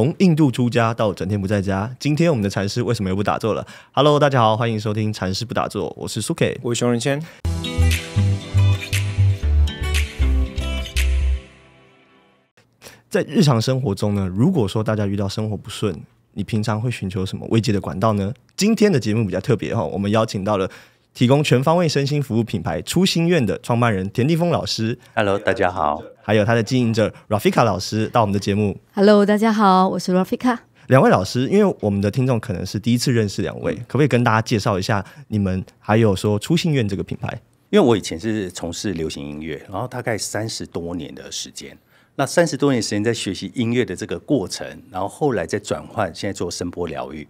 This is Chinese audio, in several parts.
从印度出家到整天不在家，今天我们的禅师为什么又不打坐了？Hello，大家好，欢迎收听禅师不打坐，我是苏 K，我是熊仁谦。在日常生活中呢，如果说大家遇到生活不顺，你平常会寻求什么慰藉的管道呢？今天的节目比较特别哈，我们邀请到了。提供全方位身心服务品牌“初心院”的创办人田立峰老师，Hello，大家好，还有他的经营者 Rafika 老师到我们的节目。Hello，大家好，我是 Rafika。两位老师，因为我们的听众可能是第一次认识两位，可不可以跟大家介绍一下你们？还有说“初心院”这个品牌？因为我以前是从事流行音乐，然后大概三十多年的时间。那三十多年时间在学习音乐的这个过程，然后后来再转换，现在做声波疗愈。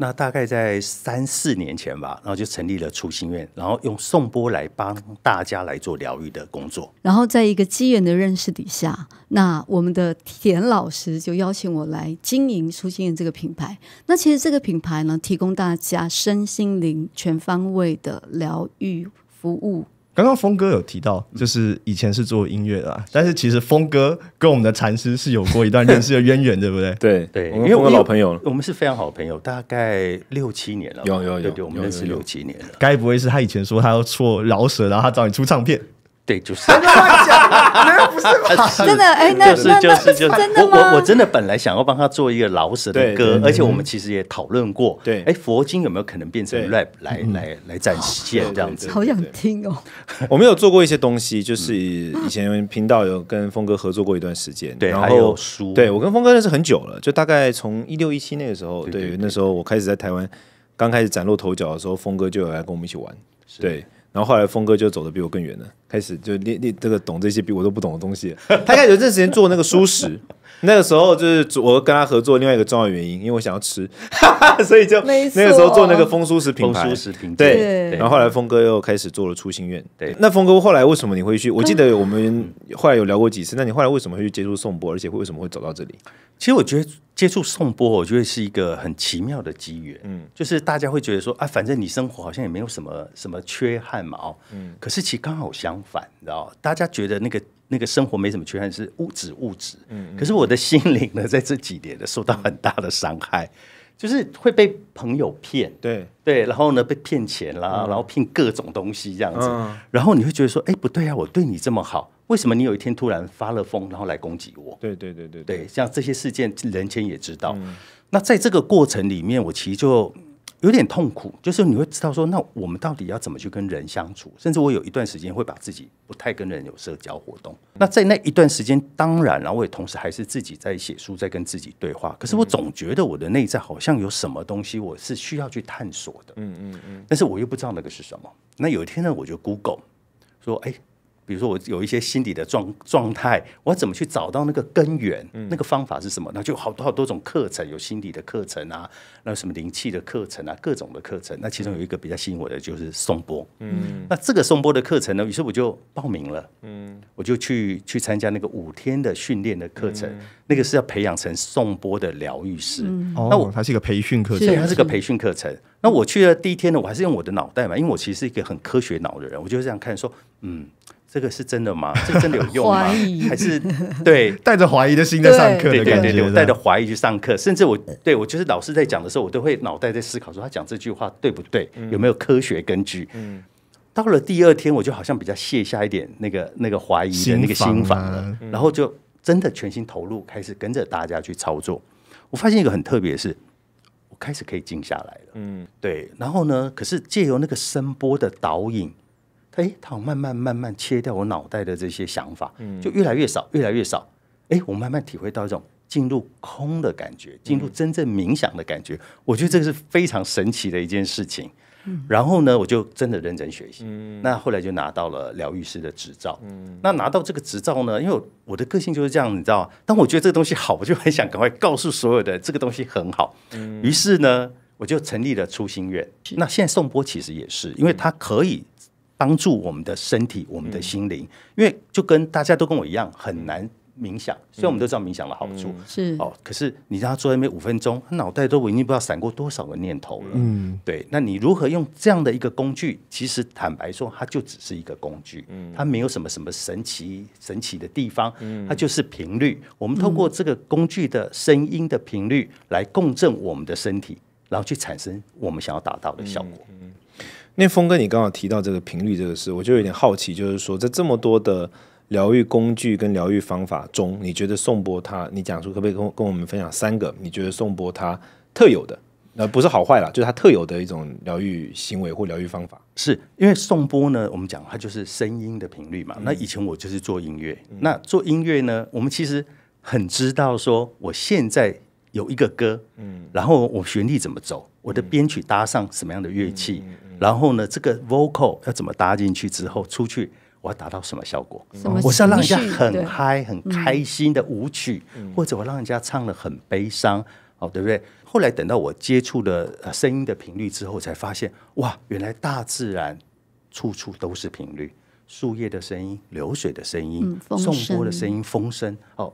那大概在三四年前吧，然后就成立了初心院，然后用颂波来帮大家来做疗愈的工作。然后在一个机缘的认识底下，那我们的田老师就邀请我来经营初心院这个品牌。那其实这个品牌呢，提供大家身心灵全方位的疗愈服务。刚刚峰哥有提到，就是以前是做音乐的，但是其实峰哥跟我们的禅师是有过一段认识的渊源，对不对？对对，因为我们老朋友了，我们是非常好的朋友，大概六七年了，有有有，对对，我们认识六七年了，该不会是他以前说他要做饶舌，然后他找你出唱片？对，就是。真的，哎，那是就是就是，我我我真的本来想要帮他做一个老舍的歌，而且我们其实也讨论过。对，哎，佛经有没有可能变成 rap 来来来展现这样子？好想听哦！我们有做过一些东西，就是以前频道有跟峰哥合作过一段时间。对，然后书。对我跟峰哥认识很久了，就大概从一六一七那个时候，对，那时候我开始在台湾刚开始崭露头角的时候，峰哥就有来跟我们一起玩。对。然后后来，峰哥就走的比我更远了，开始就练练这个懂这些比我都不懂的东西。他开始有段时间做那个舒食，那个时候就是我跟他合作，另外一个重要原因，因为我想要吃，所以就那个时候做那个风舒食品牌。对，然后后来峰哥又开始做了初心愿。对，那峰哥后来为什么你会去？我记得我们后来有聊过几次，那你后来为什么会接触宋波，而且会为什么会走到这里？其实我觉得。接触宋波，我觉得是一个很奇妙的机缘。嗯，就是大家会觉得说啊，反正你生活好像也没有什么什么缺憾嘛，哦，嗯。可是其刚好相反，你知道大家觉得那个那个生活没什么缺憾，是物质物质。嗯，可是我的心灵呢，在这几年呢，受到很大的伤害。就是会被朋友骗，对对，然后呢被骗钱啦，然后骗各种东西这样子，然后你会觉得说，哎，不对啊，我对你这么好，为什么你有一天突然发了疯，然后来攻击我？对对对对对，像这些事件，人前也知道。那在这个过程里面，我其实就。有点痛苦，就是你会知道说，那我们到底要怎么去跟人相处？甚至我有一段时间会把自己不太跟人有社交活动。那在那一段时间，当然了，我也同时还是自己在写书，在跟自己对话。可是我总觉得我的内在好像有什么东西，我是需要去探索的。嗯嗯嗯。但是我又不知道那个是什么。那有一天呢，我就 Google 说，哎。比如说我有一些心理的状状态，我怎么去找到那个根源？那个方法是什么？那就好多好多种课程，有心理的课程啊，那什么灵气的课程啊，各种的课程。那其中有一个比较吸引我的就是松波。嗯，那这个松波的课程呢，于是我就报名了。嗯，我就去去参加那个五天的训练的课程，那个是要培养成松波的疗愈师。那我它是一个培训课程，它是个培训课程。那我去了第一天呢，我还是用我的脑袋嘛，因为我其实是一个很科学脑的人，我就这样看说，嗯。这个是真的吗？这真的有用吗？还是对 带着怀疑的心在上课？对对对对，我带着怀疑去上课，甚至我对我就是老师在讲的时候，我都会脑袋在思考，说他讲这句话对不对，有没有科学根据？嗯。到了第二天，我就好像比较卸下一点那个那个怀疑的那个心法了，然后就真的全心投入，开始跟着大家去操作。我发现一个很特别的是，我开始可以静下来了。嗯，对。然后呢？可是借由那个声波的导引。哎，他慢慢慢慢切掉我脑袋的这些想法，就越来越少，越来越少。哎，我慢慢体会到一种进入空的感觉，进入真正冥想的感觉。我觉得这个是非常神奇的一件事情。然后呢，我就真的认真学习。那后来就拿到了疗愈师的执照。那拿到这个执照呢，因为我的个性就是这样，你知道吗？但我觉得这个东西好，我就很想赶快告诉所有的，这个东西很好。于是呢，我就成立了初心院。那现在宋波其实也是，因为他可以。帮助我们的身体，我们的心灵，因为就跟大家都跟我一样，很难冥想，所以我们都知道冥想的好处。是哦，可是你让他坐在那边五分钟，他脑袋都已经不知道闪过多少个念头了。嗯，对。那你如何用这样的一个工具？其实坦白说，它就只是一个工具，它没有什么什么神奇神奇的地方。嗯，它就是频率。我们透过这个工具的声音的频率来共振我们的身体，然后去产生我们想要达到的效果。嗯。那峰哥，你刚好提到这个频率这个事，我就有点好奇，就是说，在这么多的疗愈工具跟疗愈方法中，你觉得颂波他，你讲出可不可以跟跟我们分享三个？你觉得颂波他特有的，那不是好坏了，就是他特有的一种疗愈行为或疗愈方法。是因为送波呢，我们讲它就是声音的频率嘛。那以前我就是做音乐，那做音乐呢，我们其实很知道说，我现在有一个歌，嗯，然后我旋律怎么走，我的编曲搭上什么样的乐器。然后呢？这个 vocal 要怎么搭进去之后出去？我要达到什么效果？我要让人家很嗨、很开心的舞曲，或者我让人家唱的很悲伤，哦，对不对？后来等到我接触了声音的频率之后，才发现，哇，原来大自然处处都是频率，树叶的声音、流水的声音、送波的声音、风声。哦，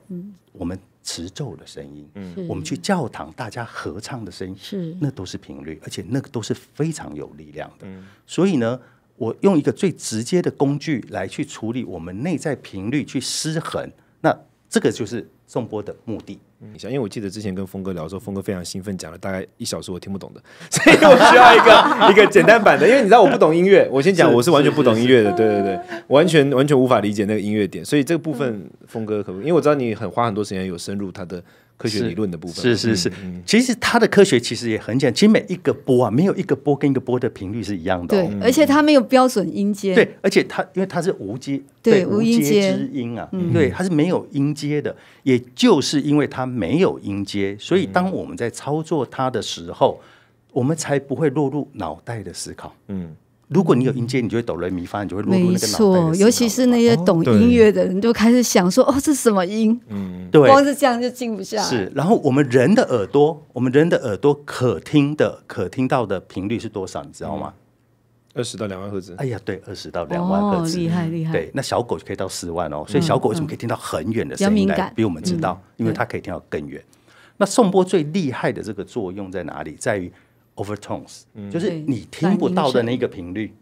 我们。持咒的声音，嗯，我们去教堂大家合唱的声音，是那都是频率，而且那个都是非常有力量的。所以呢，我用一个最直接的工具来去处理我们内在频率去失衡，那。这个就是送波的目的。嗯，像因为我记得之前跟峰哥聊的时候，峰哥非常兴奋，讲了大概一小时，我听不懂的，所以我需要一个 一个简单版的。因为你知道我不懂音乐，我先讲 我是完全不懂音乐的，对对对，完全完全无法理解那个音乐点，所以这个部分峰哥可不？因为我知道你很花很多时间有深入他的。科学理论的部分是是是，其实它的科学其实也很简单，其实每一个波啊，没有一个波跟一个波的频率是一样的，对，而且它没有标准音阶，对，而且它因为它是无阶，对，无音阶之音啊，对，它是没有音阶的，也就是因为它没有音阶，所以当我们在操作它的时候，我们才不会落入脑袋的思考，嗯。如果你有音阶，你就会抖雷迷发，你就会落入那个脑袋。没错，尤其是那些懂音乐的人，就开始想说：“哦，这什么音？”嗯，对，光是这样就静不下。是，然后我们人的耳朵，我们人的耳朵可听的、可听到的频率是多少？你知道吗？二十到两万赫兹。哎呀，对，二十到两万赫兹，厉害厉害。对，那小狗就可以到四万哦，所以小狗为什么可以听到很远的声音比我们知道，因为它可以听到更远。那送波最厉害的这个作用在哪里？在于。Overtones 就是你听不到的那个频率，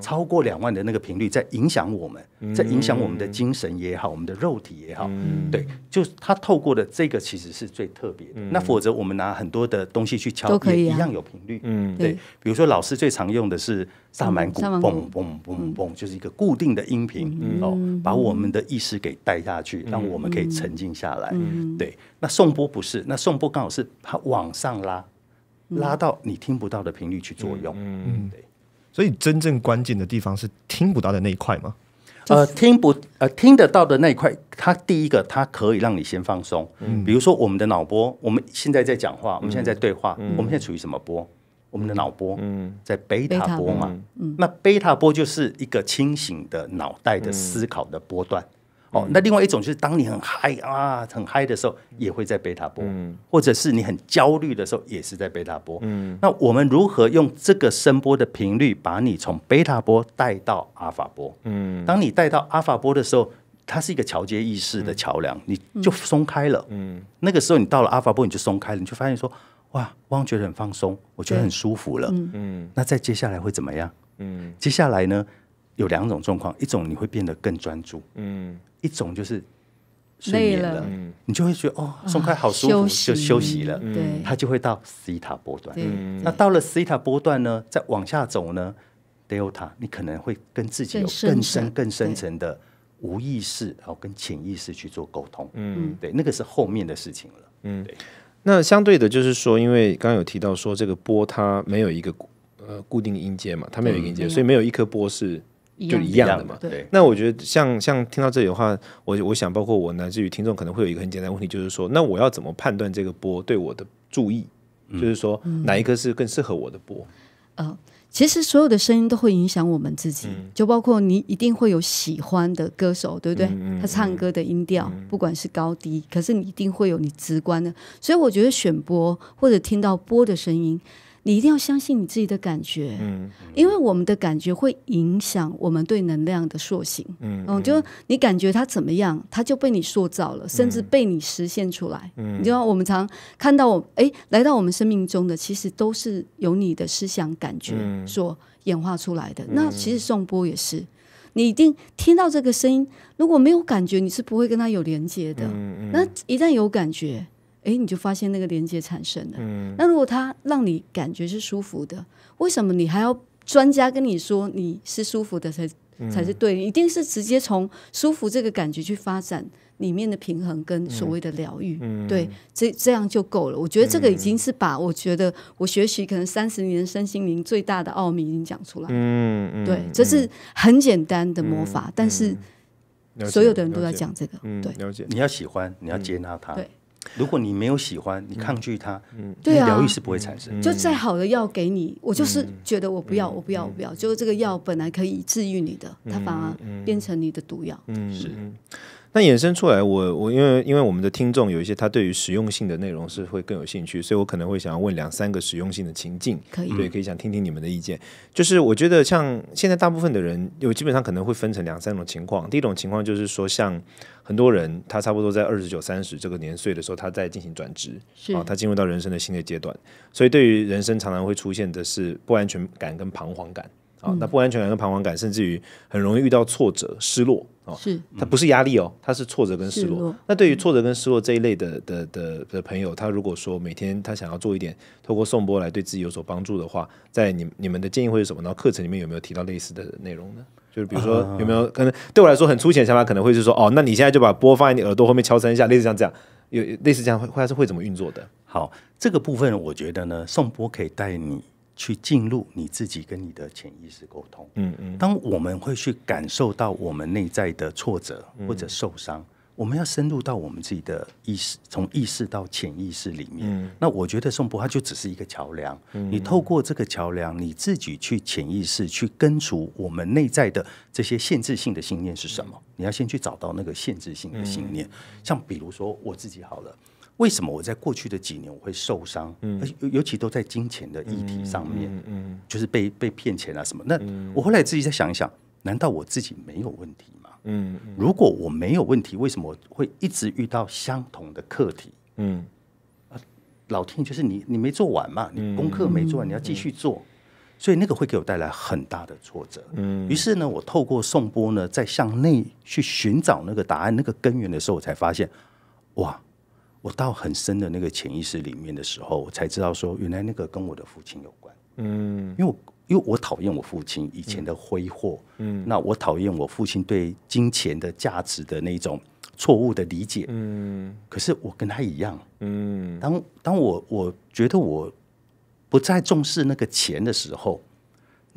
超过两万的那个频率在影响我们，在影响我们的精神也好，我们的肉体也好，对，就是它透过的这个其实是最特别。的。那否则我们拿很多的东西去敲，也一样有频率。嗯，对，比如说老师最常用的是萨满鼓，嘣嘣嘣嘣，就是一个固定的音频哦，把我们的意识给带下去，让我们可以沉静下来。对，那颂波不是，那颂波刚好是它往上拉。拉到你听不到的频率去作用，嗯，对，所以真正关键的地方是听不到的那一块吗？呃，听不呃听得到的那一块，它第一个它可以让你先放松，嗯，比如说我们的脑波，我们现在在讲话，我们现在在对话，我们现在处于什么波？我们的脑波，嗯，在贝塔波嘛，嗯，那贝塔波就是一个清醒的脑袋的思考的波段。哦，那另外一种就是当你很嗨啊，很嗨的时候，也会在贝塔波；或者是你很焦虑的时候，也是在贝塔波。嗯，那我们如何用这个声波的频率，把你从贝塔波带到阿法波？嗯，当你带到阿法波的时候，它是一个桥接意识的桥梁，你就松开了。嗯，那个时候你到了阿法波，你就松开了，你就发现说：哇，我觉得很放松，我觉得很舒服了。嗯，那再接下来会怎么样？嗯，接下来呢？有两种状况，一种你会变得更专注，嗯，一种就是睡眠了，你就会觉得哦，松开好舒服，就休息了，对，它就会到西塔波段。那到了西塔波段呢，再往下走呢，德 t 塔，你可能会跟自己有更深、更深层的无意识，然后跟潜意识去做沟通，嗯，对，那个是后面的事情了，嗯，对。那相对的，就是说，因为刚刚有提到说这个波它没有一个呃固定音阶嘛，它没有音阶，所以没有一颗波是。就一样的嘛。对。那我觉得像像听到这里的话，我我想包括我来自于听众可能会有一个很简单问题，就是说那我要怎么判断这个波对我的注意，就是说哪一个是更适合我的波？嗯，其实所有的声音都会影响我们自己，就包括你一定会有喜欢的歌手，对不对？他唱歌的音调，不管是高低，可是你一定会有你直观的，所以我觉得选播或者听到波的声音。你一定要相信你自己的感觉，因为我们的感觉会影响我们对能量的塑形。嗯，就你感觉它怎么样，它就被你塑造了，甚至被你实现出来。嗯，你知道我们常看到我哎来到我们生命中的，其实都是由你的思想感觉所演化出来的。那其实颂波也是，你一定听到这个声音，如果没有感觉，你是不会跟他有连接的。嗯嗯，那一旦有感觉。哎，你就发现那个连接产生了。那如果它让你感觉是舒服的，为什么你还要专家跟你说你是舒服的才才是对？一定是直接从舒服这个感觉去发展里面的平衡跟所谓的疗愈，对，这这样就够了。我觉得这个已经是把我觉得我学习可能三十年身心灵最大的奥秘已经讲出来。嗯嗯，对，这是很简单的魔法，但是所有的人都在讲这个。嗯，了解。你要喜欢，你要接纳它。对。如果你没有喜欢，你抗拒它，疗愈是不会产生。就再好的药给你，我就是觉得我不要，我不要，我不要。就是这个药本来可以治愈你的，它反而变成你的毒药。是。那衍生出来，我我因为因为我们的听众有一些他对于实用性的内容是会更有兴趣，所以我可能会想要问两三个实用性的情境，可以对可以想听听你们的意见。就是我觉得像现在大部分的人，有基本上可能会分成两三种情况。第一种情况就是说，像很多人他差不多在二十九三十这个年岁的时候，他在进行转职，是啊，他进入到人生的新的阶段，所以对于人生常常会出现的是不安全感跟彷徨感。啊，那不安全感跟彷徨感，甚至于很容易遇到挫折、失落啊。是，它不是压力哦，它是挫折跟失落。那对于挫折跟失落这一类的的的的朋友，他如果说每天他想要做一点，透过送波来对自己有所帮助的话，在你你们的建议会是什么？然后课程里面有没有提到类似的内容呢？就是比如说有没有可能对我来说很粗浅想法，可能会是说哦，那你现在就把波放在你耳朵后面敲三下，类似像这样，有类似这样会会是会怎么运作的？好，这个部分我觉得呢，送波可以带你。去进入你自己跟你的潜意识沟通。嗯嗯，当我们会去感受到我们内在的挫折或者受伤，我们要深入到我们自己的意识，从意识到潜意识里面。那我觉得宋波他就只是一个桥梁。你透过这个桥梁，你自己去潜意识去根除我们内在的这些限制性的信念是什么？你要先去找到那个限制性的信念。像比如说我自己好了。为什么我在过去的几年我会受伤？嗯，尤尤其都在金钱的议题上面，嗯嗯，就是被被骗钱啊什么。那我后来自己再想一想，难道我自己没有问题吗？嗯嗯，如果我没有问题，为什么会一直遇到相同的课题？嗯，老天就是你，你没做完嘛，你功课没做完，你要继续做，所以那个会给我带来很大的挫折。嗯，于是呢，我透过送波呢，在向内去寻找那个答案、那个根源的时候，我才发现，哇！我到很深的那个潜意识里面的时候，我才知道说，原来那个跟我的父亲有关。嗯，因为因为我讨厌我父亲以前的挥霍。嗯，那我讨厌我父亲对金钱的价值的那种错误的理解。嗯，可是我跟他一样。嗯，当当我我觉得我不再重视那个钱的时候。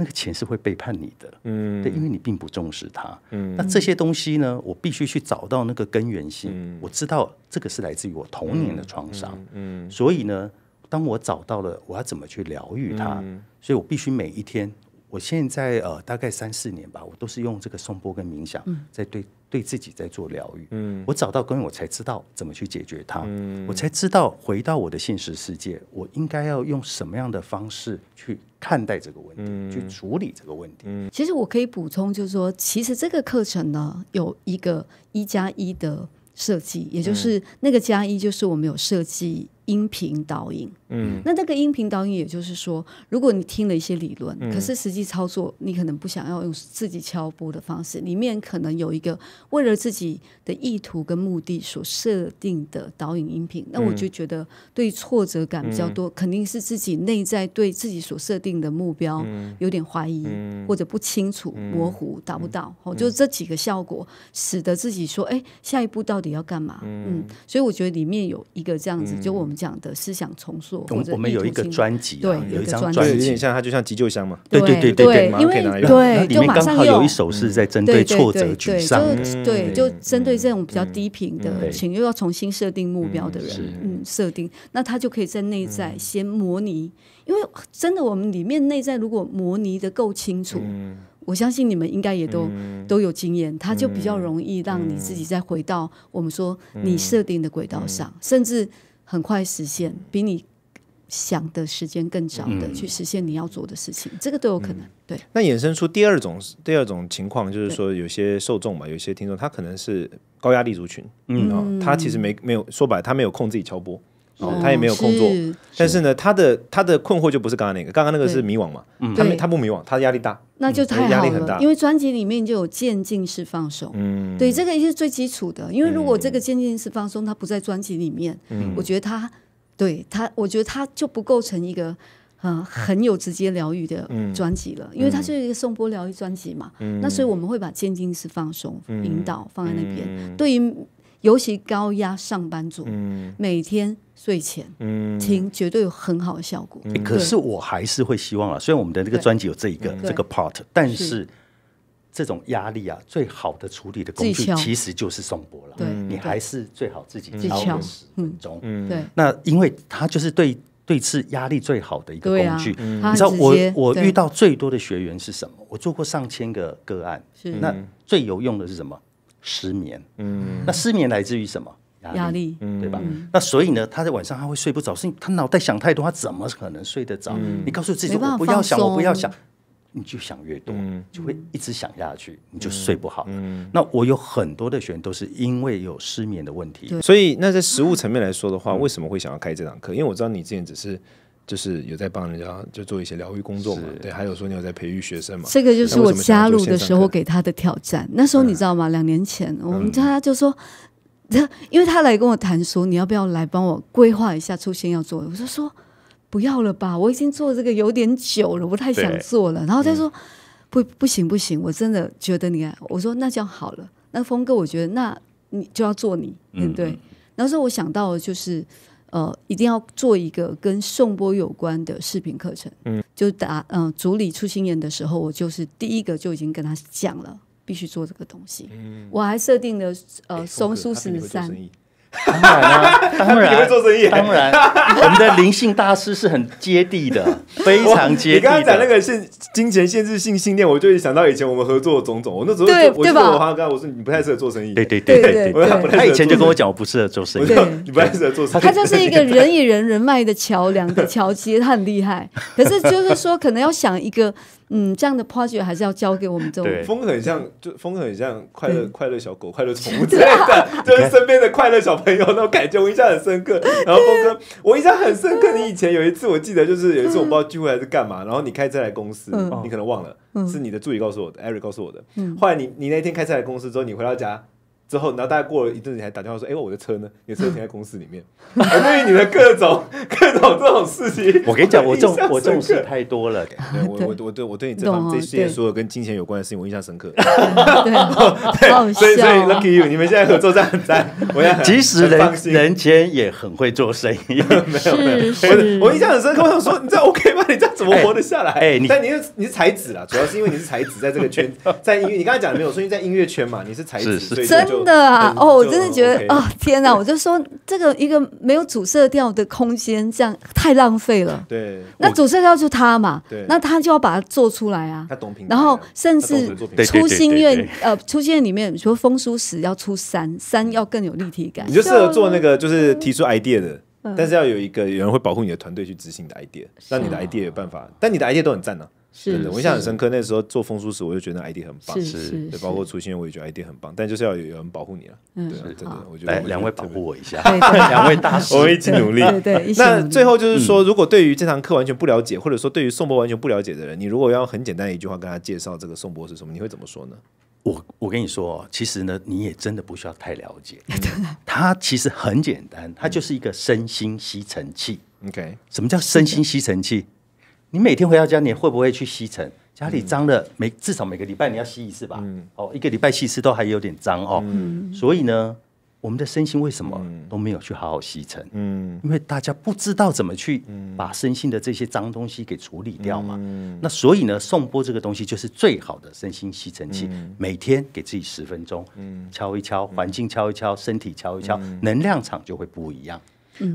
那个钱是会背叛你的，嗯，对，因为你并不重视它，嗯，那这些东西呢，我必须去找到那个根源性，我知道这个是来自于我童年的创伤，嗯，所以呢，当我找到了，我要怎么去疗愈它，所以我必须每一天。我现在呃大概三四年吧，我都是用这个颂波跟冥想，在对对自己在做疗愈。嗯，我找到根源，我才知道怎么去解决它。嗯，我才知道回到我的现实世界，我应该要用什么样的方式去看待这个问题，去处理这个问题。嗯，其实我可以补充，就是说，其实这个课程呢有一个一加一的设计，也就是那个加一就是我们有设计。音频导引，嗯，那这个音频导引，也就是说，如果你听了一些理论，嗯，可是实际操作，你可能不想要用自己敲拨的方式，里面可能有一个为了自己的意图跟目的所设定的导引音频。那我就觉得对挫折感比较多，肯定是自己内在对自己所设定的目标有点怀疑，或者不清楚、模糊、达不到，就这几个效果，使得自己说，哎，下一步到底要干嘛？嗯，所以我觉得里面有一个这样子，就我。讲的思想重塑，我们有一个专辑，对，有一张专辑，有点像它，就像急救箱嘛。对对对对因为对，里面刚好有一首是在针对挫折沮丧对，就针对这种比较低频的请又要重新设定目标的人，嗯，设定，那他就可以在内在先模拟。因为真的，我们里面内在如果模拟的够清楚，我相信你们应该也都都有经验，他就比较容易让你自己再回到我们说你设定的轨道上，甚至。很快实现，比你想的时间更早的去实现你要做的事情，这个都有可能。对，那衍生出第二种第二种情况，就是说有些受众嘛，有些听众，他可能是高压力族群，嗯，他其实没没有说白，他没有控自己敲波。他也没有工作，但是呢，他的他的困惑就不是刚刚那个，刚刚那个是迷惘嘛，他他不迷惘，他压力大，那就太压力很大。因为专辑里面就有渐进式放嗯，对这个也是最基础的。因为如果这个渐进式放松它不在专辑里面，我觉得他对他，我觉得他就不构成一个嗯，很有直接疗愈的专辑了，因为它是一个颂钵疗愈专辑嘛。那所以我们会把渐进式放松引导放在那边，对于。尤其高压上班族，每天睡前听，绝对有很好的效果。可是我还是会希望啊，虽然我们的这个专辑有这一个这个 part，但是这种压力啊，最好的处理的工具其实就是诵钵了。对，你还是最好自己敲十分钟。嗯，对。那因为它就是对对峙压力最好的一个工具。你知道我我遇到最多的学员是什么？我做过上千个个案，那最有用的是什么？失眠，嗯，那失眠来自于什么？压力，力对吧？那所以呢，他在晚上他会睡不着，是，他脑袋想太多，他怎么可能睡得着？你告诉自己，我不要想，我不要想，你就想越多，就会一直想下去，你就睡不好。嗯，那我有很多的学员都是因为有失眠的问题，所以那在食物层面来说的话，为什么会想要开这堂课？因为我知道你之前只是。就是有在帮人家就做一些疗愈工作嘛，对，还有说你有在培育学生嘛？这个就是我加入的时候给他的挑战。那时候你知道吗？两年前我们家他就说，因为他来跟我谈说你要不要来帮我规划一下初心要做，我就说不要了吧，我已经做这个有点久了，不太想做了。然后他说不，不行不行，我真的觉得你看，我说那这样好了。那峰哥，我觉得那你就要做你，对对？那时候我想到的就是。呃，一定要做一个跟颂钵有关的视频课程。嗯，就打嗯，主理出新人的时候，我就是第一个就已经跟他讲了，必须做这个东西。嗯，我还设定了呃，松树十三。当然，当 然，当然，我们的灵性大师是很接地的，非常接地。你刚刚讲那个限金钱限制性信念，我就想到以前我们合作的种种。我那时候对对吧？我刚刚我说你不太适合做生意，对对对 对对。他以前就跟我讲我不适合做生意，你不太适合做生意。他就是一个人与人人脉的桥梁的桥，其实他很厉害。可是就是说，可能要想一个。嗯，这样的 project 还是要交给我们这种。风很像，就风很像快乐快乐小狗、快乐宠物之类的，就是身边的快乐小朋友那种感觉，我印象很深刻。然后风哥，我印象很深刻，你以前有一次，我记得就是有一次，我不知道聚会还是干嘛，然后你开车来公司，你可能忘了，是你的助理告诉我的，艾瑞告诉我的。后来你你那天开车来公司之后，你回到家。之后，然后大家过了一阵子，还打电话说：“哎，我的车呢？你的车停在公司里面。” 我对于你的各种 各种这种事情，我跟你讲，我重我重视太多了。我我我对我对你这这些所有跟金钱有关的事情，我印象深刻。对，所以所以 lucky you，你们现在合作这样在，我要即使人人间也很会做生意，没有没有。我我印象很深，刻。我想说：“你这我 OK 吗？你这样怎么活得下来？”哎，你你又你是才子啊，主要是因为你是才子，在这个圈，在音乐，你刚才讲的没有说你在音乐圈嘛？你是才子，所以就。真的啊！哦，我真的觉得啊，天哪！我就说这个一个没有主色调的空间，这样太浪费了。对，那主色调就他嘛。对，那他就要把它做出来啊。他懂品然后甚至初心愿，呃，初心愿里面说风书时要出三，三要更有立体感。你就适合做那个就是提出 idea 的，但是要有一个有人会保护你的团队去执行你的 idea，让你的 idea 有办法。但你的 idea 都很赞啊。是，我印象很深刻。那时候做风书时，我就觉得 ID 很棒，是，包括初心我也觉得 ID 很棒。但就是要有人保护你了，对，真的，我觉得两位保护我一下，两位大师，我们一起努力。对，那最后就是说，如果对于这堂课完全不了解，或者说对于宋博完全不了解的人，你如果要很简单一句话跟他介绍这个宋博士什么，你会怎么说呢？我我跟你说，其实呢，你也真的不需要太了解，它 其实很简单，它就是一个身心吸尘器。OK，什么叫身心吸尘器？你每天回到家，你会不会去吸尘？家里脏的，每至少每个礼拜你要吸一次吧。哦，一个礼拜吸一次都还有点脏哦。所以呢，我们的身心为什么都没有去好好吸尘？嗯，因为大家不知道怎么去把身心的这些脏东西给处理掉嘛。那所以呢，送波这个东西就是最好的身心吸尘器。每天给自己十分钟，敲一敲环境，敲一敲身体，敲一敲，能量场就会不一样。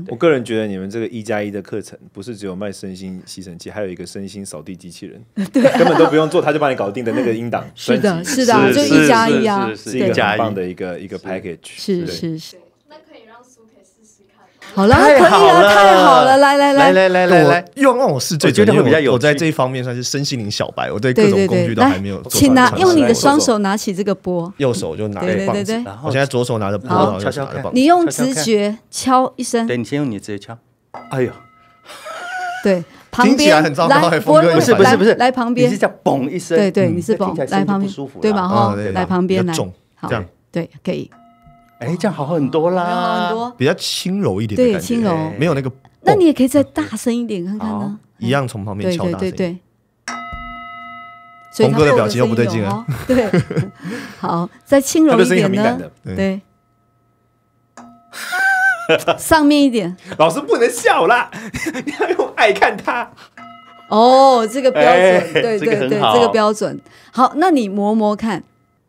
我个人觉得你们这个一加一的课程，不是只有卖身心吸尘器，还有一个身心扫地机器人，对，根本都不用做，他就帮你搞定的那个音档。是的，是的，就一加一啊，一个很棒的一个一个 package。是是是。好了，可以了，太好了，来来来来来来来，用我是最觉得比较有在这一方面算是身心灵小白，我对各种工具都还没有。请拿用你的双手拿起这个钵，右手就拿对对然后现在左手拿着钵敲敲来你用直觉敲一声。对，你先用你直觉敲。哎呦，对，听起来很糟糕，很不是不是不是，来旁边你是叫嘣一声，对对，你是嘣，来旁边舒服，对吧？哈，来旁边来，这样对可以。哎，这样好很多啦，比较轻柔一点的感觉，没有那个。那你也可以再大声一点看看呢，一样从旁边敲，对对对对。红哥的表情又不对劲啊，对，好，再轻柔一点呢，对，上面一点。老师不能笑啦，你要用爱看他。哦，这个标准，对对对，这个标准好，那你磨磨看，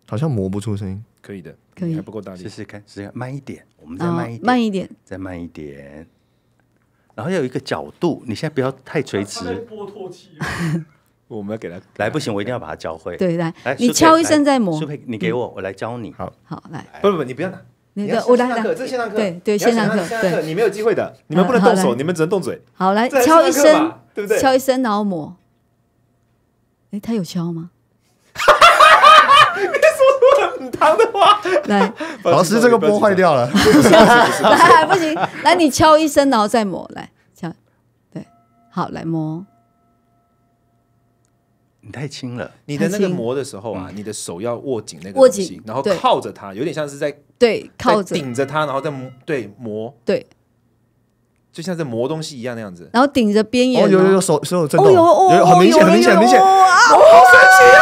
好像磨不出声音。可以的，可以还不够大力，试试看，试试看，慢一点，我们再慢一点，慢一点，再慢一点，然后要有一个角度，你现在不要太垂直。我们要给他 来，不行，我一定要把它教会。对，来，来，你敲一声再磨。舒佩，你给我，我来教你。好，好，来，不不不，你不要拿，你拿，我来，来，这是线上课，对对，线上课，对，你没有机会的，你们不能动手，你们只能动嘴。好，来敲一声，对不对？敲一声，然后磨。哎，他有敲吗？很烫的话，来，老师这个波坏掉了，来不行，来你敲一声然后再磨，来敲，对，好来磨，你太轻了，你的那个磨的时候啊，你的手要握紧那个东西，然后靠着它，有点像是在对靠着顶着它，然后再磨，对磨，对，就像在磨东西一样那样子，然后顶着边沿，有有有手手有震动，有很明显很明显明显哦，好神奇啊，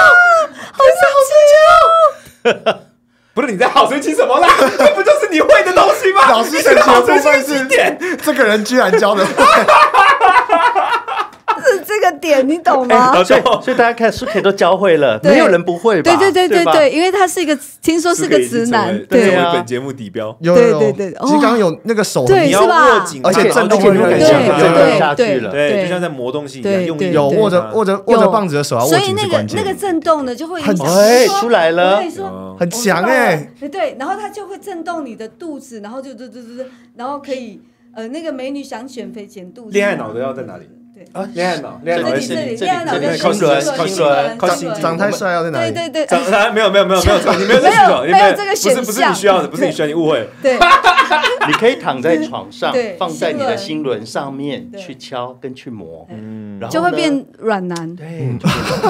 好神奇。不是你在好神奇什么啦？这不就是你会的东西吗？老师生气的部分是这个人居然教的。点，你懂吗？哦，对，所以大家看苏凯都教会了，没有人不会。对对对对对，因为他是一个，听说是个直男，对啊。本节目底标有有有，刚刚有那个手，你要握紧，而且震动很强，震下去了，对，就像在磨东西一样用力。有握着握着握着棒子的手啊，握紧那个那个震动呢，就会很哎出来了，很强哎。对，然后它就会震动你的肚子，然后就嘟嘟嘟，然后可以呃，那个美女想减肥减肚子，恋爱脑的要在哪里？啊，恋爱脑，恋爱脑的这里这里靠就人，靠格，人，靠考格，长太帅要在哪里？对对对，没有没有没有没有，没有你没有在有这个选项，不是不是你需要的，不是你需要，你误会。你可以躺在床上，放在你的心轮上面去敲跟去磨，嗯，就会变软男。对，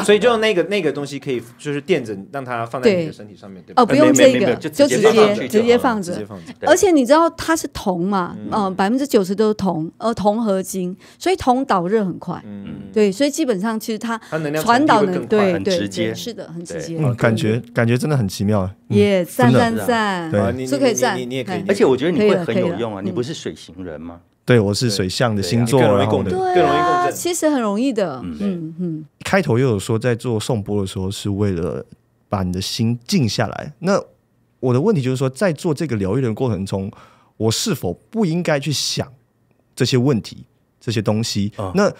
所以就那个那个东西可以，就是垫着让它放在你的身体上面，对吧？哦，不用这个，就直接直接放着。而且你知道它是铜嘛？嗯，百分之九十都是铜，呃，铜合金，所以铜导热很快。嗯对，所以基本上其实它它能量传导能对很直接，是的，很直接。感觉感觉真的很奇妙。耶，赞赞赞，对，就可以赞。你你也可以，而且我觉得。所以你会很有用啊！你不是水行人吗？对，我是水象的星座，对，共振，其实很容易的。嗯嗯，开头又有说，在做颂波的时候，是为了把你的心静下来。那我的问题就是说，在做这个疗愈的过程中，我是否不应该去想这些问题、这些东西？那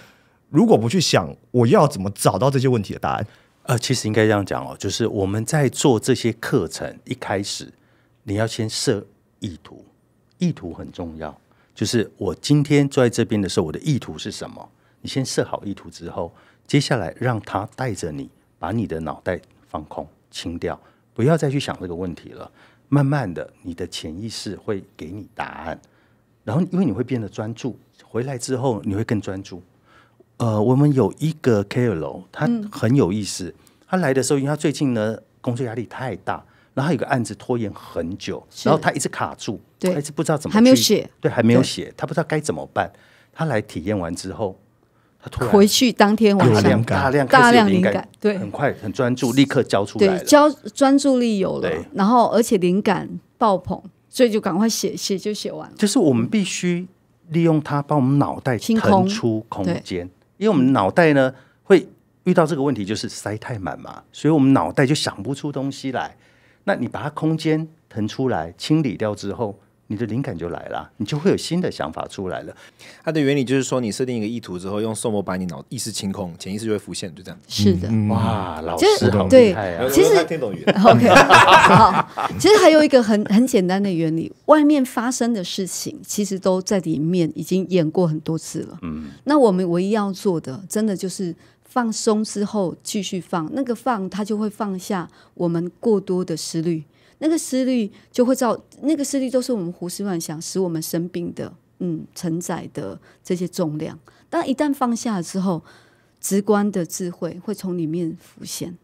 如果不去想，我要怎么找到这些问题的答案？呃，其实应该这样讲哦，就是我们在做这些课程一开始，你要先设意图。意图很重要，就是我今天坐在这边的时候，我的意图是什么？你先设好意图之后，接下来让他带着你，把你的脑袋放空、清掉，不要再去想这个问题了。慢慢的，你的潜意识会给你答案。然后，因为你会变得专注，回来之后你会更专注。呃，我们有一个 K L O，他很有意思，他来的时候，因为他最近呢，工作压力太大。然后有个案子拖延很久，然后他一直卡住，他一直不知道怎么还没有写，对，还没有写，他不知道该怎么办。他来体验完之后，他突然回去当天晚上大量大量灵感，对，很快很专注，立刻交出来。对，交专注力有了，然后而且灵感爆棚，所以就赶快写，写就写完了。就是我们必须利用它，帮我们脑袋腾出空间，因为我们脑袋呢会遇到这个问题，就是塞太满嘛，所以我们脑袋就想不出东西来。那你把它空间腾出来，清理掉之后，你的灵感就来了，你就会有新的想法出来了。它的原理就是说，你设定一个意图之后，用受魔把你脑意识清空，潜意识就会浮现，就这样。是的，哇，老师好厉害啊！其实听懂语言。OK，好。其实还有一个很很简单的原理，外面发生的事情其实都在里面已经演过很多次了。嗯，那我们唯一要做的，真的就是。放松之后继续放，那个放它就会放下我们过多的思虑，那个思虑就会造，那个思虑都是我们胡思乱想，使我们生病的，嗯，承载的这些重量。当一旦放下之后，直观的智慧会从里面浮现。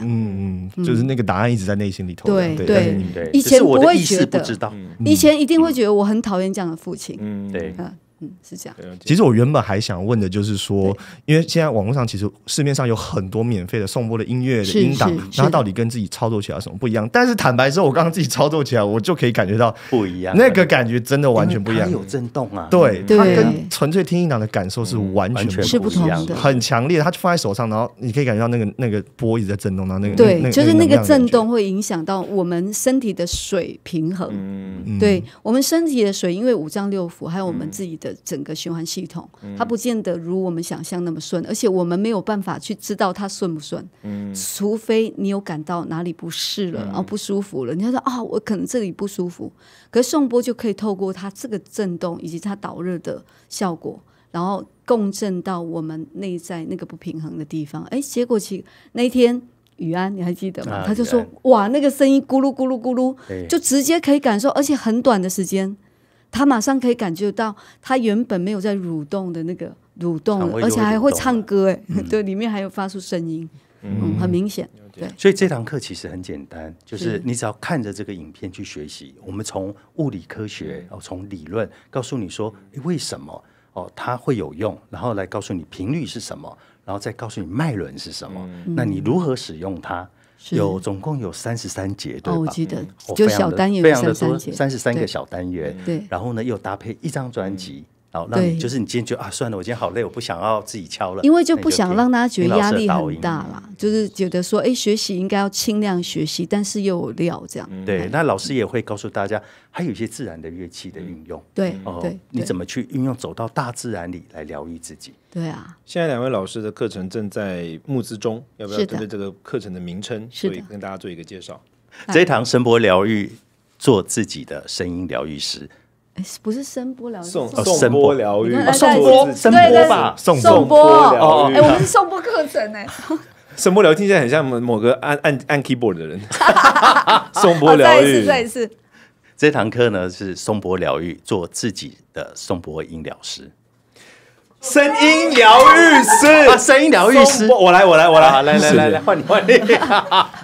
嗯嗯，就是那个答案一直在内心里头。对对对，以前我的意得，不知道，以前一定会觉得我很讨厌这样的父亲。嗯，对啊。嗯，是这样。其实我原本还想问的就是说，因为现在网络上其实市面上有很多免费的送播的音乐的音档，那到底跟自己操作起来什么不一样？但是坦白说，我刚刚自己操作起来，我就可以感觉到不一样。那个感觉真的完全不一样，有震动啊。对，它跟纯粹听音档的感受是完全是不同的，很强烈的。它放在手上，然后你可以感觉到那个那个波一直在震动，然后那个对，就是那个震动会影响到我们身体的水平衡。嗯，对我们身体的水，因为五脏六腑还有我们自己的。整个循环系统，它不见得如我们想象那么顺，而且我们没有办法去知道它顺不顺。嗯，除非你有感到哪里不适了啊，不舒服了，人家说啊，我可能这里不舒服，可是送波就可以透过它这个震动以及它导热的效果，然后共振到我们内在那个不平衡的地方。哎，结果其那天宇安你还记得吗？他就说哇，那个声音咕噜咕噜咕噜，就直接可以感受，而且很短的时间。他马上可以感觉到，他原本没有在蠕动的那个蠕动，而且还会唱歌哎，对，里面还有发出声音，嗯，很明显，对。所以这堂课其实很简单，就是你只要看着这个影片去学习。我们从物理科学，哦，从理论告诉你说，为什么哦它会有用，然后来告诉你频率是什么，然后再告诉你脉轮是什么，那你如何使用它？有总共有三十三节对吧？哦，我记得，就小单元有三十三三十三个小单元。对，然后呢，又搭配一张专辑。好、你就是你今天觉得啊，算了，我今天好累，我不想要自己敲了，因为就不想让大家觉得压力很大啦，就是觉得说，哎，学习应该要轻量学习，但是又有料这样。对，那老师也会告诉大家，还有一些自然的乐器的运用，对，对，你怎么去运用走到大自然里来疗愈自己？对啊。现在两位老师的课程正在募资中，要不要针对这个课程的名称，所以跟大家做一个介绍？这一堂声波疗愈，做自己的声音疗愈师。不是声波疗愈，送松波疗愈，送波，声波吧，送送波疗愈，哎，我们是送波课程哎。声波疗愈听起来很像某某个按按按 keyboard 的人。送波疗愈，再一次，再一次。这堂课呢是松波疗愈，做自己的松波音疗师，声音疗愈师，声音疗愈师，我来，我来，我来，来来来来，换你，换你。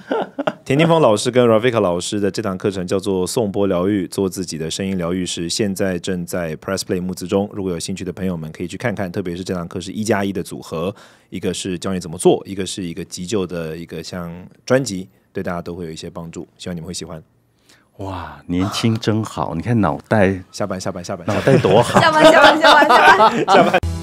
田丁峰老师跟 Rafika 老师的这堂课程叫做“送波疗愈”，做自己的声音疗愈师”，现在正在 Press Play 募资中。如果有兴趣的朋友们可以去看看，特别是这堂课是一加一的组合，一个是教你怎么做，一个是一个急救的一个像专辑，对大家都会有一些帮助。希望你们会喜欢。哇，年轻真好，你看脑袋下班下班下班，脑袋多好。下班下班下班下班。